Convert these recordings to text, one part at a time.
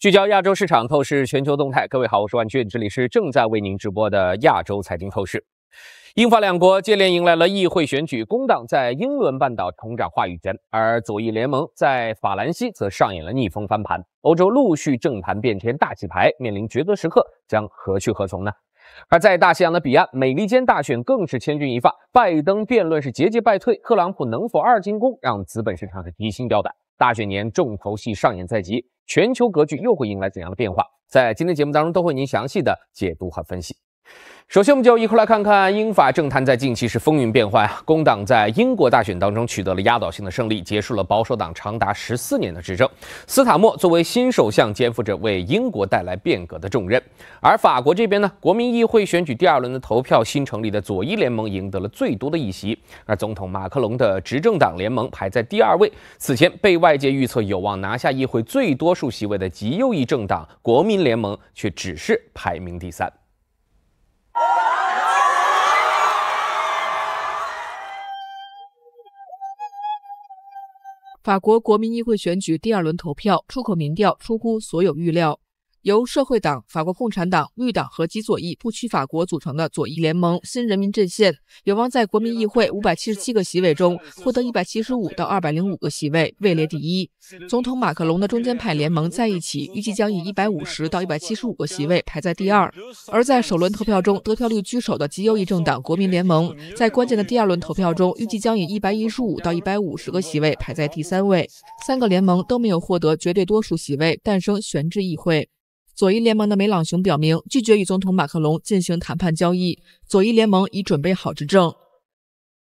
聚焦亚洲市场，透视全球动态。各位好，我是万俊，这里是正在为您直播的亚洲财经透视。英法两国接连迎来了议会选举，工党在英伦半岛重掌话语权，而左翼联盟在法兰西则上演了逆风翻盘。欧洲陆续政坛变天大洗牌，面临抉择时刻，将何去何从呢？而在大西洋的彼岸，美利坚大选更是千钧一发，拜登辩论是节节败退，特朗普能否二进宫，让资本市场是提心吊胆。大选年重头戏上演在即。全球格局又会迎来怎样的变化？在今天节目当中，都会您详细的解读和分析。首先，我们就一块来看看英法政坛在近期是风云变幻。啊。工党在英国大选当中取得了压倒性的胜利，结束了保守党长达十四年的执政。斯塔默作为新首相，肩负着为英国带来变革的重任。而法国这边呢，国民议会选举第二轮的投票，新成立的左翼联盟赢得了最多的一席，而总统马克龙的执政党联盟排在第二位。此前被外界预测有望拿下议会最多数席位的极右翼政党国民联盟，却只是排名第三。法国国民议会选举第二轮投票，出口民调出乎所有预料。由社会党、法国共产党、绿党和极左翼不屈法国组成的左翼联盟新人民阵线，有望在国民议会五百七十七个席位中获得一百七十五到二百零五个席位，位列第一。总统马克龙的中间派联盟在一起，预计将以一百五十到一百七十五个席位排在第二。而在首轮投票中得票率居首的极右翼政党国民联盟，在关键的第二轮投票中，预计将以一百一十五到一百五十个席位排在第三位。三个联盟都没有获得绝对多数席位，诞生悬置议会。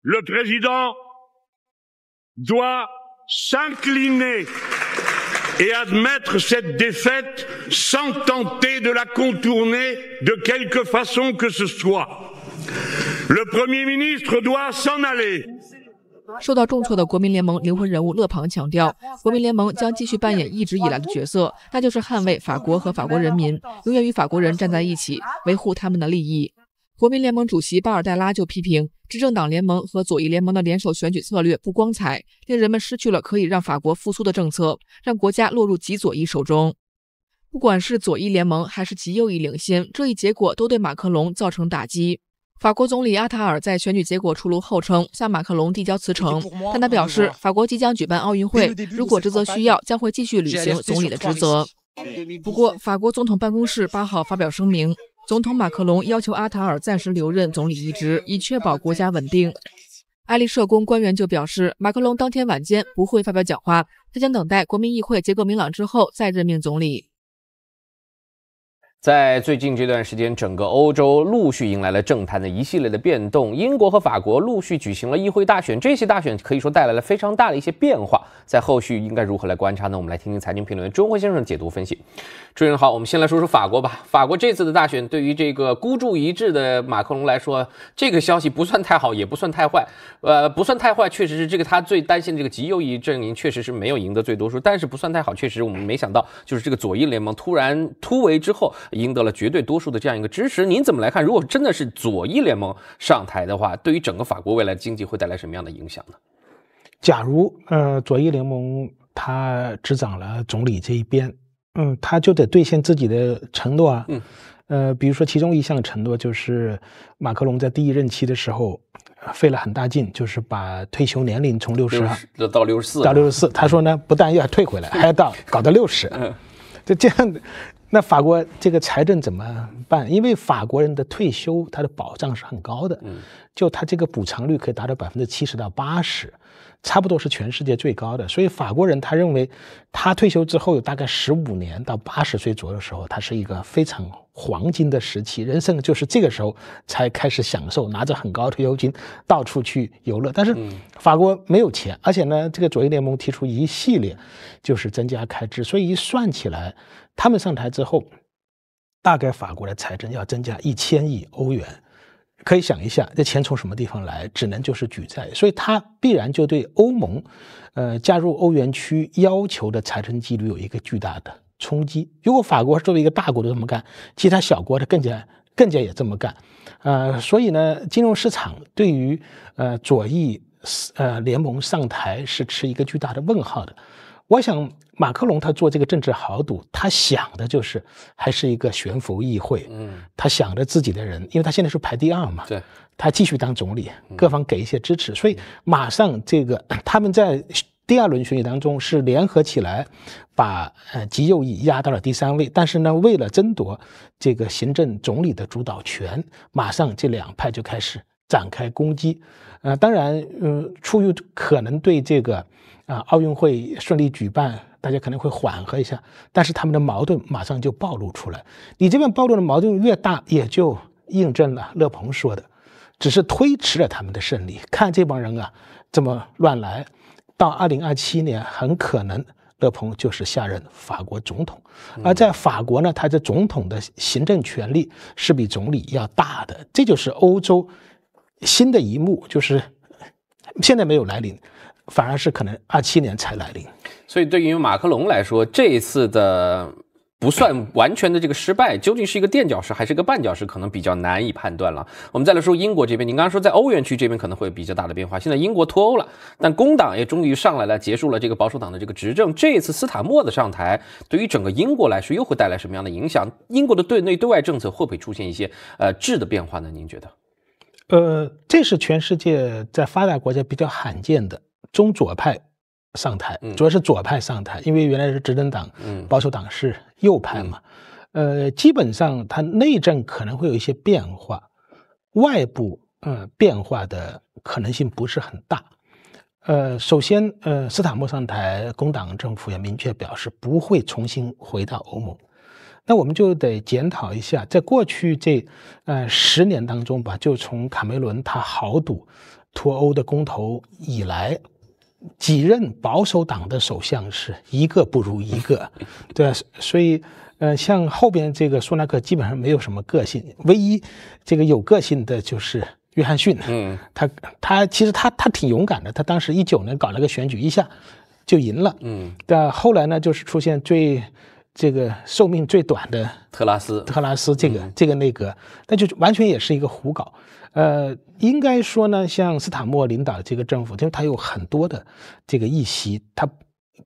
le président doit s'incliner et admettre cette défaite sans tenter de la contourner de quelque façon que ce soit. Le Premier ministre doit s'en aller. 受到重挫的国民联盟灵魂人物勒庞强调，国民联盟将继续扮演一直以来的角色，那就是捍卫法国和法国人民，永远与法国人站在一起，维护他们的利益。国民联盟主席巴尔代拉就批评执政党联盟和左翼联盟的联手选举策略不光彩，令人们失去了可以让法国复苏的政策，让国家落入极左翼手中。不管是左翼联盟还是极右翼领先，这一结果都对马克龙造成打击。法国总理阿塔尔在选举结果出炉后称，向马克龙递交辞呈，但他表示，法国即将举办奥运会，如果职责需要，将会继续履行总理的职责。不过，法国总统办公室八号发表声明，总统马克龙要求阿塔尔暂时留任总理一职，以确保国家稳定。爱丽舍宫官员就表示，马克龙当天晚间不会发表讲话，他将等待国民议会结构明朗之后再任命总理。在最近这段时间，整个欧洲陆续迎来了政坛的一系列的变动。英国和法国陆续举行了议会大选，这些大选可以说带来了非常大的一些变化。在后续应该如何来观察呢？我们来听听财经评论员钟辉先生解读分析。持人好，我们先来说说法国吧。法国这次的大选，对于这个孤注一掷的马克龙来说，这个消息不算太好，也不算太坏。呃，不算太坏，确实是这个他最担心的这个极右翼阵营确实是没有赢得最多数，但是不算太好，确实我们没想到，就是这个左翼联盟突然突围之后，赢得了绝对多数的这样一个支持。您怎么来看？如果真的是左翼联盟上台的话，对于整个法国未来的经济会带来什么样的影响呢？假如呃左翼联盟他执掌了总理这一边。嗯，他就得兑现自己的承诺啊。嗯。呃，比如说其中一项承诺就是马克龙在第一任期的时候费了很大劲，就是把退休年龄从六十到六十四到六十四。他说呢，不但要退回来，还要到 搞到六十。嗯。就这样，那法国这个财政怎么办？因为法国人的退休他的保障是很高的。嗯。就他这个补偿率可以达到百分之七十到八十。差不多是全世界最高的，所以法国人他认为，他退休之后有大概十五年到八十岁左右的时候，他是一个非常黄金的时期，人生就是这个时候才开始享受，拿着很高的退休金，到处去游乐。但是法国没有钱，而且呢，这个左翼联盟提出一系列就是增加开支，所以一算起来，他们上台之后，大概法国的财政要增加一千亿欧元。可以想一下，这钱从什么地方来？只能就是举债，所以它必然就对欧盟，呃，加入欧元区要求的财政纪律有一个巨大的冲击。如果法国作为一个大国都这么干，其他小国的更加更加也这么干，呃，所以呢，金融市场对于呃左翼呃联盟上台是持一个巨大的问号的。我想。马克龙他做这个政治豪赌，他想的就是还是一个悬浮议会，嗯，他想着自己的人，因为他现在是排第二嘛，对，他继续当总理，各方给一些支持，所以马上这个他们在第二轮选举当中是联合起来，把呃极右翼压到了第三位，但是呢，为了争夺这个行政总理的主导权，马上这两派就开始展开攻击，呃，当然，呃，出于可能对这个啊奥运会顺利举办。大家可能会缓和一下，但是他们的矛盾马上就暴露出来。你这边暴露的矛盾越大，也就印证了勒鹏说的，只是推迟了他们的胜利。看这帮人啊，这么乱来，到二零二七年，很可能勒鹏就是下任法国总统。而在法国呢，他的总统的行政权力是比总理要大的，这就是欧洲新的一幕，就是现在没有来临。反而是可能二七年才来临，所以对于马克龙来说，这一次的不算完全的这个失败，究竟是一个垫脚石还是个绊脚石，可能比较难以判断了。我们再来说英国这边，您刚刚说在欧元区这边可能会比较大的变化，现在英国脱欧了，但工党也终于上来了，结束了这个保守党的这个执政。这一次斯塔默的上台，对于整个英国来说又会带来什么样的影响？英国的对内对外政策会不会出现一些呃质的变化呢？您觉得？呃，这是全世界在发达国家比较罕见的。中左派上台，主要是左派上台，因为原来是执政党保守党是右派嘛。呃，基本上它内政可能会有一些变化，外部呃变化的可能性不是很大。呃，首先呃，斯塔默上台，工党政府也明确表示不会重新回到欧盟。那我们就得检讨一下，在过去这呃十年当中吧，就从卡梅伦他豪赌脱欧的公投以来。几任保守党的首相是一个不如一个，对所以，呃，像后边这个苏纳克基本上没有什么个性，唯一这个有个性的就是约翰逊。嗯，他他其实他他挺勇敢的，他当时一九年搞了个选举一下就赢了。嗯，但后来呢，就是出现最。这个寿命最短的特拉斯，特拉斯，这个这个内阁，那就完全也是一个胡搞。呃，应该说呢，像斯塔默领导的这个政府，就是他有很多的这个议席，他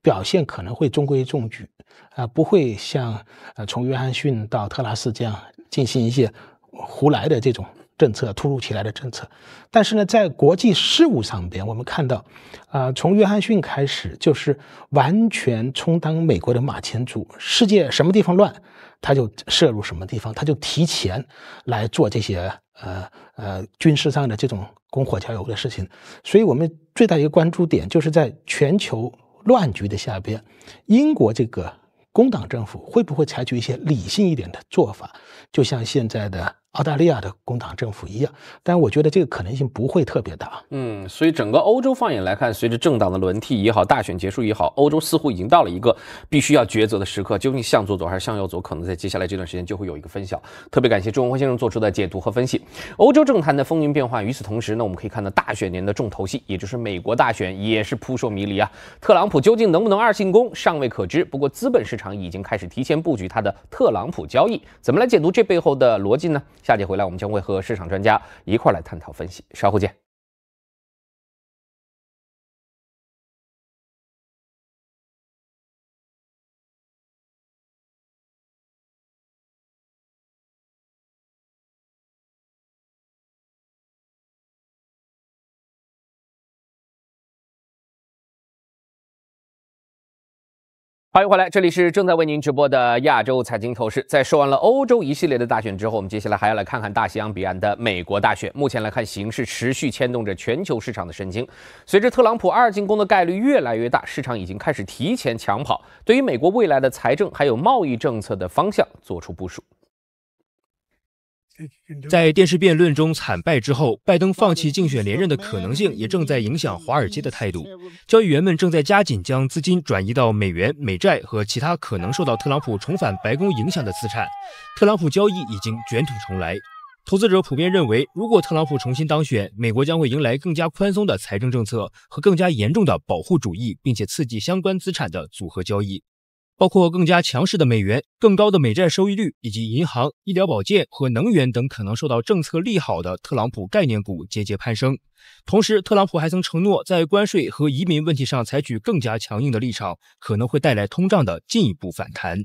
表现可能会中规中矩，啊，不会像呃从约翰逊到特拉斯这样进行一些胡来的这种。政策突如其来的政策，但是呢，在国际事务上边，我们看到，啊，从约翰逊开始就是完全充当美国的马前卒，世界什么地方乱，他就涉入什么地方，他就提前来做这些呃呃军事上的这种拱火加油的事情。所以，我们最大一个关注点就是在全球乱局的下边，英国这个工党政府会不会采取一些理性一点的做法，就像现在的。澳大利亚的工党政府一样，但我觉得这个可能性不会特别大。嗯，所以整个欧洲放眼来看，随着政党的轮替也好，大选结束也好，欧洲似乎已经到了一个必须要抉择的时刻，究竟向左走还是向右走，可能在接下来这段时间就会有一个分晓。特别感谢周文辉先生做出的解读和分析。欧洲政坛的风云变幻，与此同时呢，我们可以看到大选年的重头戏，也就是美国大选，也是扑朔迷离啊。特朗普究竟能不能二进攻，尚未可知。不过资本市场已经开始提前布局他的特朗普交易，怎么来解读这背后的逻辑呢？下节回来，我们将会和市场专家一块来探讨分析，稍后见。欢迎回来，这里是正在为您直播的亚洲财经透视。在说完了欧洲一系列的大选之后，我们接下来还要来看看大西洋彼岸的美国大选。目前来看，形势持续牵动着全球市场的神经。随着特朗普二进攻的概率越来越大，市场已经开始提前抢跑，对于美国未来的财政还有贸易政策的方向做出部署。在电视辩论中惨败之后，拜登放弃竞选连任的可能性也正在影响华尔街的态度。交易员们正在加紧将资金转移到美元、美债和其他可能受到特朗普重返白宫影响的资产。特朗普交易已经卷土重来。投资者普遍认为，如果特朗普重新当选，美国将会迎来更加宽松的财政政策和更加严重的保护主义，并且刺激相关资产的组合交易。包括更加强势的美元、更高的美债收益率，以及银行、医疗保健和能源等可能受到政策利好的特朗普概念股节节攀升。同时，特朗普还曾承诺在关税和移民问题上采取更加强硬的立场，可能会带来通胀的进一步反弹。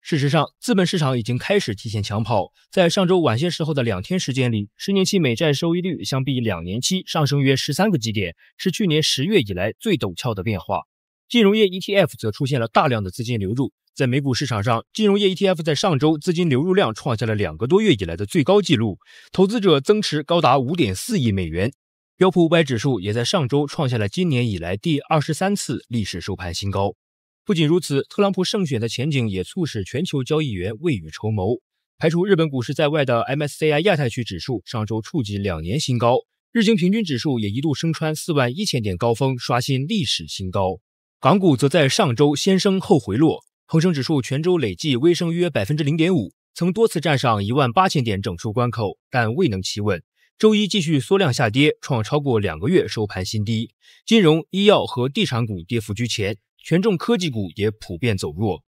事实上，资本市场已经开始提前抢跑。在上周晚些时候的两天时间里，十年期美债收益率相比两年期上升约十三个基点，是去年十月以来最陡峭的变化。金融业 ETF 则出现了大量的资金流入，在美股市场上，金融业 ETF 在上周资金流入量创下了两个多月以来的最高纪录，投资者增持高达五点四亿美元。标普五百指数也在上周创下了今年以来第二十三次历史收盘新高。不仅如此，特朗普胜选的前景也促使全球交易员未雨绸缪，排除日本股市在外的 MSCI 亚太区指数上周触及两年新高，日经平均指数也一度升穿四万一千点高峰，刷新历史新高。港股则在上周先升后回落，恒生指数全周累计微升约百分之零点五，曾多次站上一万八千点整数关口，但未能企稳。周一继续缩量下跌，创超过两个月收盘新低。金融、医药和地产股跌幅居前，权重科技股也普遍走弱。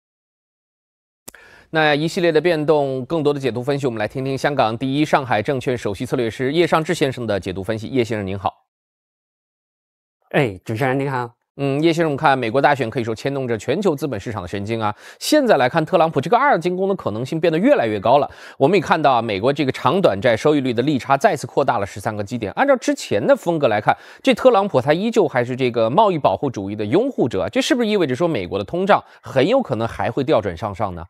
那一系列的变动，更多的解读分析，我们来听听香港第一上海证券首席策略师叶尚志先生的解读分析。叶先生您好，哎，主持人您好。嗯，叶先生，我们看美国大选可以说牵动着全球资本市场的神经啊。现在来看，特朗普这个二进攻的可能性变得越来越高了。我们也看到，啊，美国这个长短债收益率的利差再次扩大了十三个基点。按照之前的风格来看，这特朗普他依旧还是这个贸易保护主义的拥护者。这是不是意味着说，美国的通胀很有可能还会调转上上呢？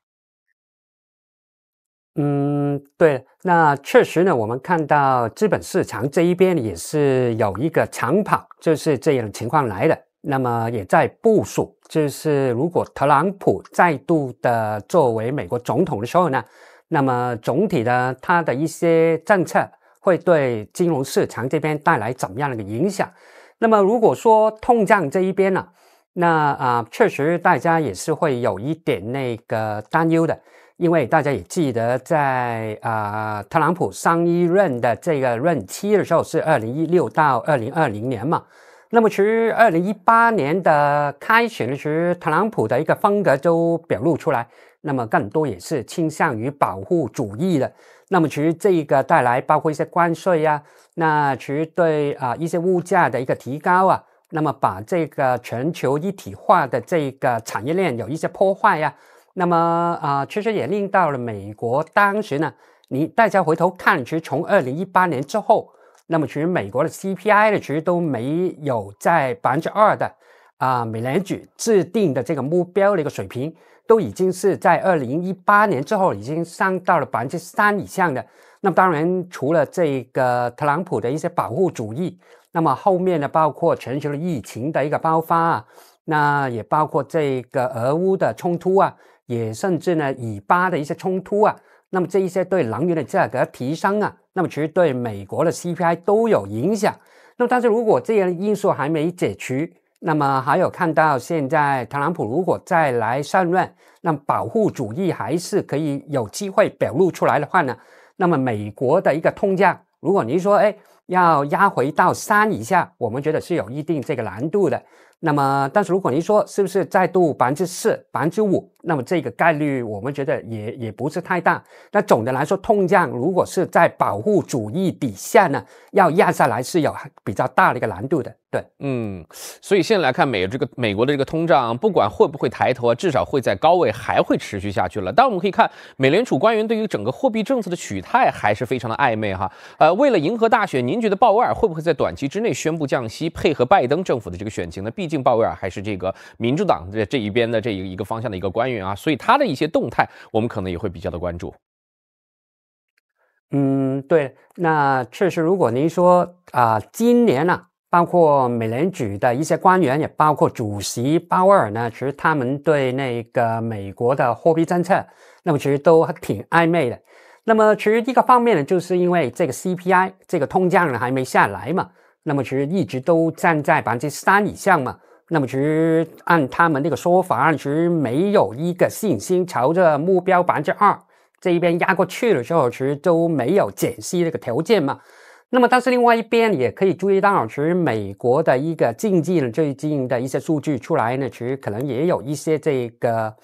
嗯，对，那确实呢，我们看到资本市场这一边也是有一个长跑，就是这样情况来的。那么也在部署，就是如果特朗普再度的作为美国总统的时候呢，那么总体的他的一些政策会对金融市场这边带来怎么样的一个影响？那么如果说通胀这一边呢，那啊确实大家也是会有一点那个担忧的，因为大家也记得在啊特朗普上一任的这个任期的时候是二零一六到二零二零年嘛。那么，其实二零一八年的开始呢，其实特朗普的一个风格都表露出来。那么，更多也是倾向于保护主义的。那么，其实这一个带来包括一些关税呀，那其实对啊一些物价的一个提高啊，那么把这个全球一体化的这个产业链有一些破坏呀。那么，啊，其实也令到了美国当时呢，你大家回头看，其实从二零一八年之后。那么，其实美国的 CPI 呢，其实都没有在百分之二的啊，美联储制定的这个目标的一个水平，都已经是在二零一八年之后已经上到了百分之三以上的。那么，当然除了这个特朗普的一些保护主义，那么后面呢，包括全球的疫情的一个爆发啊，那也包括这个俄乌的冲突啊，也甚至呢，以巴的一些冲突啊，那么这一些对能源的价格提升啊。那么其实对美国的 CPI 都有影响。那么但是如果这些因素还没解除，那么还有看到现在特朗普如果再来上任，那保护主义还是可以有机会表露出来的话呢？那么美国的一个通胀，如果您说哎要压回到三以下，我们觉得是有一定这个难度的。那么，但是如果您说是不是再度百分之四、百分之五，那么这个概率我们觉得也也不是太大。那总的来说，通胀如果是在保护主义底下呢，要压下来是有比较大的一个难度的。对，嗯，所以现在来看美这个美国的这个通胀，不管会不会抬头啊，至少会在高位还会持续下去了。但我们可以看美联储官员对于整个货币政策的取态还是非常的暧昧哈。呃，为了迎合大选，您觉得鲍威尔会不会在短期之内宣布降息，配合拜登政府的这个选情呢？必鲍威尔还是这个民主党的这一边的这一个方向的一个官员啊，所以他的一些动态我们可能也会比较的关注。嗯，对，那确实，如果您说啊，今年呢，包括美联储的一些官员，也包括主席鲍威尔呢，其实他们对那个美国的货币政策，那么其实都还挺暧昧的。那么其实一个方面呢，就是因为这个 CPI 这个通胀呢还没下来嘛。那么其实一直都站在百分之三以上嘛，那么其实按他们那个说法，其实没有一个信心朝着目标百分之二这一边压过去的，时候其实都没有减息这个条件嘛。那么但是另外一边也可以注意到，其实美国的一个经济呢，最近的一些数据出来呢，其实可能也有一些这个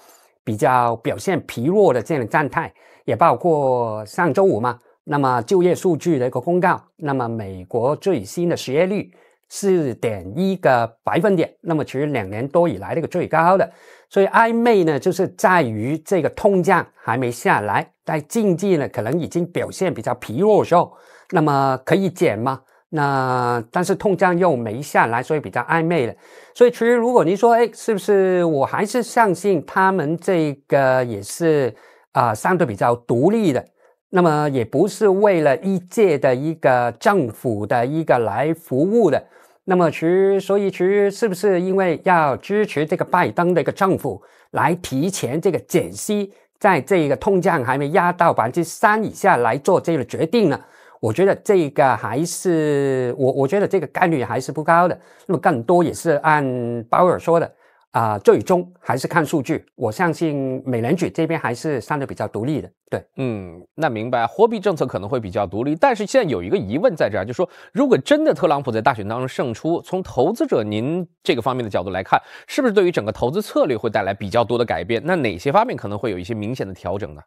比较表现疲弱的这样的状态，也包括上周五嘛。那么就业数据的一个公告，那么美国最新的失业率四点一个百分点，那么其实两年多以来的一个最高的，所以暧昧呢，就是在于这个通胀还没下来，但经济呢可能已经表现比较疲弱的时候，那么可以减吗？那但是通胀又没下来，所以比较暧昧的。所以其实如果您说，哎，是不是我还是相信他们这个也是啊，相对比较独立的。那么也不是为了一届的一个政府的一个来服务的，那么其实所以其实是不是因为要支持这个拜登的一个政府来提前这个减息，在这个通胀还没压到百分之三以下来做这个决定呢？我觉得这个还是我我觉得这个概率还是不高的，那么更多也是按鲍威尔说的。啊，最终还是看数据。我相信美联储这边还是相对比较独立的，对，嗯，那明白。货币政策可能会比较独立，但是现在有一个疑问在这儿，就是说，如果真的特朗普在大选当中胜出，从投资者您这个方面的角度来看，是不是对于整个投资策略会带来比较多的改变？那哪些方面可能会有一些明显的调整呢？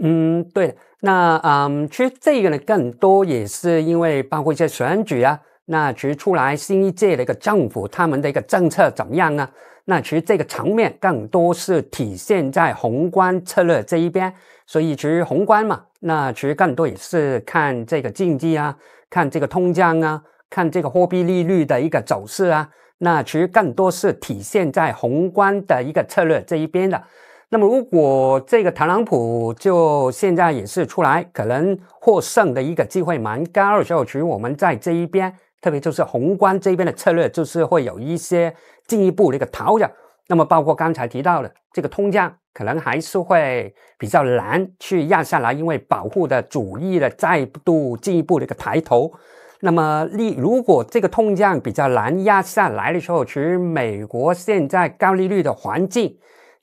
嗯，对那嗯，其实这个呢，更多也是因为包括一些选举啊。那其实出来新一届的一个政府，他们的一个政策怎么样呢？那其实这个层面更多是体现在宏观策略这一边。所以其实宏观嘛，那其实更多也是看这个经济啊，看这个通胀啊，看这个货币利率的一个走势啊。那其实更多是体现在宏观的一个策略这一边的。那么如果这个特朗普就现在也是出来，可能获胜的一个机会蛮高。时候，其实我们在这一边。特别就是宏观这边的策略，就是会有一些进一步的一个调整。那么，包括刚才提到的这个通胀，可能还是会比较难去压下来，因为保护的主义的再度进一步的一个抬头。那么，利如果这个通胀比较难压下来的时候，其实美国现在高利率的环境，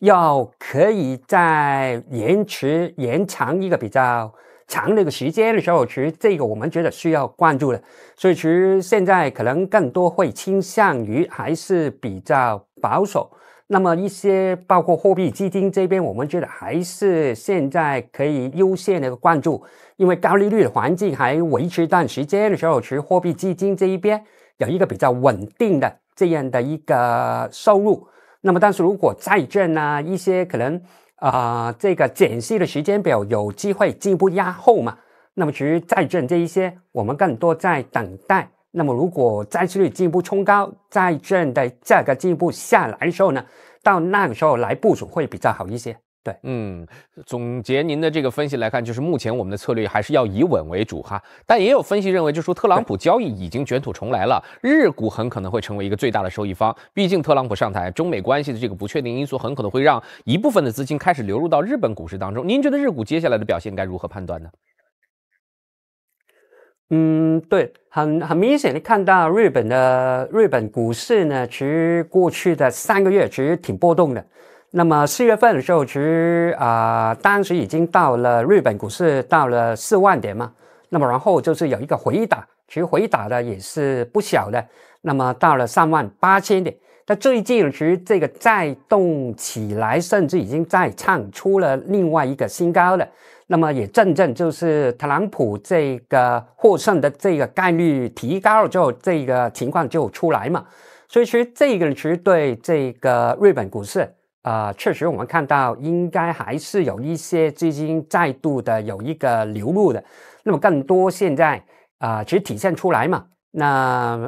要可以在延迟延长一个比较。长那个时间的时候，其实这个我们觉得需要关注的。所以其实现在可能更多会倾向于还是比较保守。那么一些包括货币基金这边，我们觉得还是现在可以优先的一个关注，因为高利率的环境还维持一段时间的时候，其实货币基金这一边有一个比较稳定的这样的一个收入。那么但是如果债券呢，一些可能。啊，这个减息的时间表有机会进一步压后嘛？那么，至于债券这一些，我们更多在等待。那么，如果债券率进一步冲高，债券的价格进一步下来的时候呢，到那个时候来部署会比较好一些。对，嗯，总结您的这个分析来看，就是目前我们的策略还是要以稳为主哈。但也有分析认为，就说特朗普交易已经卷土重来了，日股很可能会成为一个最大的受益方。毕竟特朗普上台，中美关系的这个不确定因素很可能会让一部分的资金开始流入到日本股市当中。您觉得日股接下来的表现该如何判断呢？嗯，对，很很明显地看到日本的日本股市呢，其实过去的三个月其实挺波动的。那么四月份的时候，其实啊，当时已经到了日本股市到了四万点嘛。那么然后就是有一个回打，其实回打的也是不小的。那么到了三万八千点，但最近其实这个再动起来，甚至已经再创出了另外一个新高了。那么也正正就是特朗普这个获胜的这个概率提高了之后，这个情况就出来嘛。所以其实这个其实对这个日本股市。啊，确实，我们看到应该还是有一些资金再度的有一个流入的。那么，更多现在啊，其实体现出来嘛，那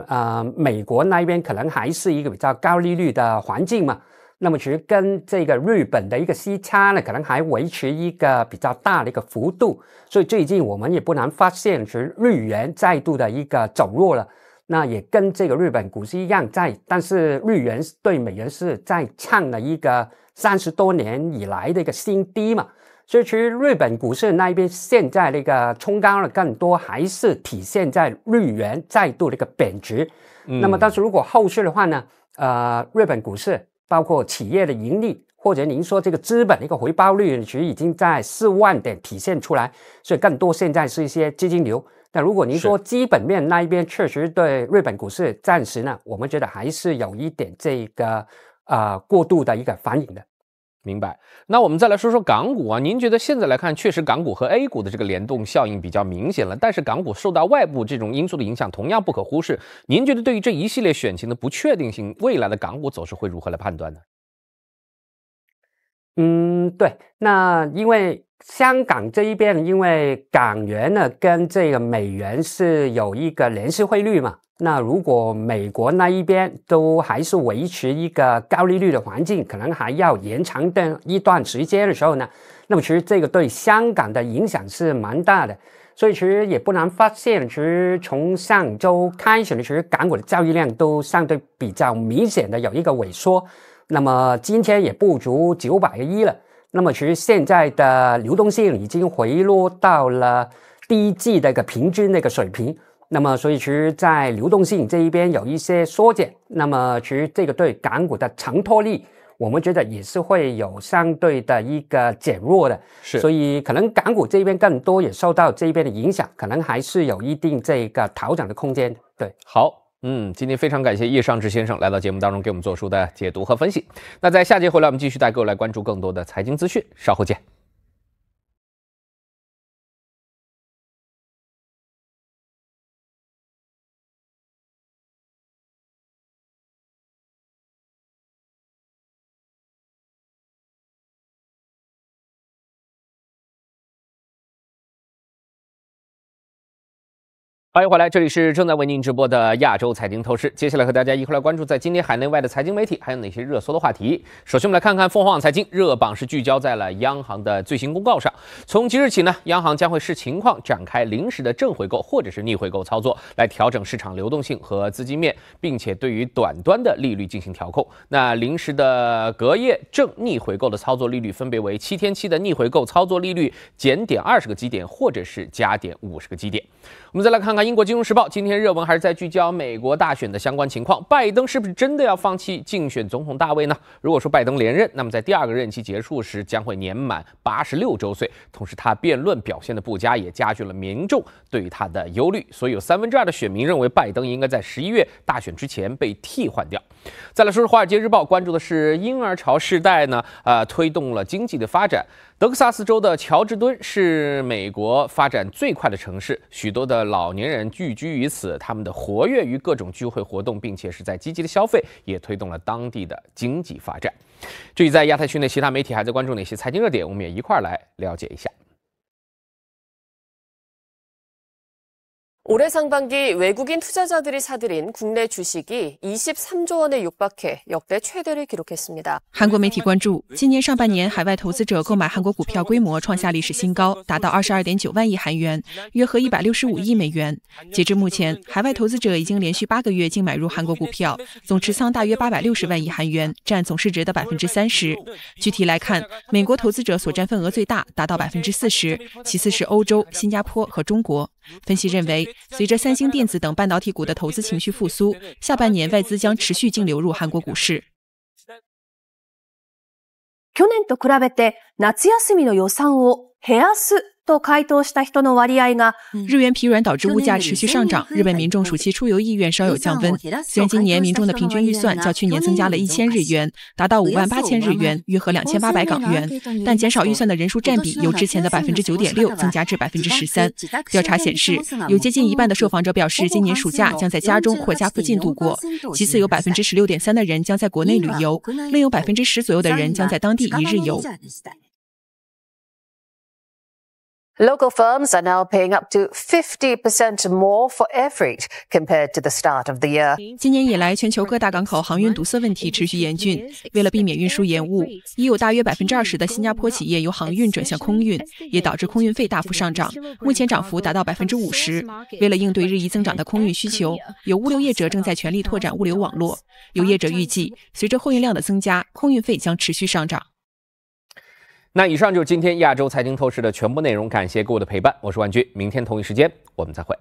啊，美国那边可能还是一个比较高利率的环境嘛。那么，其实跟这个日本的一个息差呢，可能还维持一个比较大的一个幅度。所以，最近我们也不难发现，是日元再度的一个走弱了。那也跟这个日本股市一样，在但是日元对美元是在创了一个三十多年以来的一个新低嘛，所以其实日本股市那一边现在那个冲高了更多，还是体现在日元再度的一个贬值。嗯，那么但是如果后续的话呢，呃，日本股市包括企业的盈利或者您说这个资本的一个回报率，其实已经在四万点体现出来，所以更多现在是一些资金流。那如果您说基本面那一边确实对日本股市暂时呢，我们觉得还是有一点这个呃过度的一个反应的，明白？那我们再来说说港股啊，您觉得现在来看，确实港股和 A 股的这个联动效应比较明显了，但是港股受到外部这种因素的影响，同样不可忽视。您觉得对于这一系列选情的不确定性，未来的港股走势会如何来判断呢？嗯，对，那因为香港这一边，因为港元呢跟这个美元是有一个联系汇率嘛，那如果美国那一边都还是维持一个高利率的环境，可能还要延长的一段时间的时候呢，那么其实这个对香港的影响是蛮大的，所以其实也不难发现，其实从上周开始的，其实港股的交易量都相对比较明显的有一个萎缩。那么今天也不足九百亿了。那么其实现在的流动性已经回落到了低季的一个平均那个水平。那么所以其实，在流动性这一边有一些缩减。那么其实这个对港股的承托力，我们觉得也是会有相对的一个减弱的。是。所以可能港股这边更多也受到这边的影响，可能还是有一定这个调整的空间。对。好。嗯，今天非常感谢叶尚志先生来到节目当中，给我们做出的解读和分析。那在下节回来，我们继续带各位来关注更多的财经资讯，稍后见。欢迎回来，这里是正在为您直播的亚洲财经透视。接下来和大家一块来关注，在今天海内外的财经媒体还有哪些热搜的话题。首先，我们来看看凤凰网财经热榜是聚焦在了央行的最新公告上。从即日起呢，央行将会视情况展开临时的正回购或者是逆回购操作，来调整市场流动性和资金面，并且对于短端的利率进行调控。那临时的隔夜正逆回购的操作利率分别为七天期的逆回购操作利率减点二十个基点，或者是加点五十个基点。我们再来看看。英国金融时报今天热文还是在聚焦美国大选的相关情况，拜登是不是真的要放弃竞选总统大位呢？如果说拜登连任，那么在第二个任期结束时将会年满八十六周岁，同时他辩论表现的不佳也加剧了民众对于他的忧虑，所以有三分之二的选民认为拜登应该在十一月大选之前被替换掉。再来说说华尔街日报关注的是婴儿潮世代呢，呃，推动了经济的发展。德克萨斯州的乔治敦是美国发展最快的城市，许多的老年人聚居于此，他们的活跃于各种聚会活动，并且是在积极的消费，也推动了当地的经济发展。至于在亚太区内其他媒体还在关注哪些财经热点，我们也一块来了解一下。올해상반기외국인투자자들이사들인국내주식이23조원에육박해역대최대를기록했습니다한국媒体关注，今年上半年海外投资者购买韩国股票规模创下历史新高，达到22.9万亿韩元，约合165亿美元。截至目前，海外投资者已经连续八个月净买入韩国股票，总持仓大约860万亿韩元，占总市值的30%。具体来看，美国投资者所占份额最大，达到40%，其次是欧洲、新加坡和中国。分析认为，随着三星电子等半导体股的投资情绪复苏，下半年外资将持续净流入韩国股市。日元疲软导致物价持续上涨，日本民众暑期出游意愿稍有降温。虽然今年民众的平均预算较去年增加了一千日元，达到五万八千日元，约合两千八百港元，但减少预算的人数占比由之前的百分之九点六增加至百分之十三。调查显示，有接近一半的受访者表示今年暑假将在家中或家附近度过；其次有百分之十六点三的人将在国内旅游，另有百分之十左右的人将在当地一日游。Local firms are now paying up to 50% more for air freight compared to the start of the year。今年以来，全球各大港口航运堵塞问题持续严峻。为了避免运输延误，已有大约百分之二十的新加坡企业由航运转向空运，也导致空运费大幅上涨，目前涨幅达到百分之五十。为了应对日益增长的空运需求，有物流业者正在全力拓展物流网络。有业者预计，随着货运量的增加，空运费将持续上涨。那以上就是今天亚洲财经透视的全部内容，感谢各位的陪伴，我是万军，明天同一时间我们再会。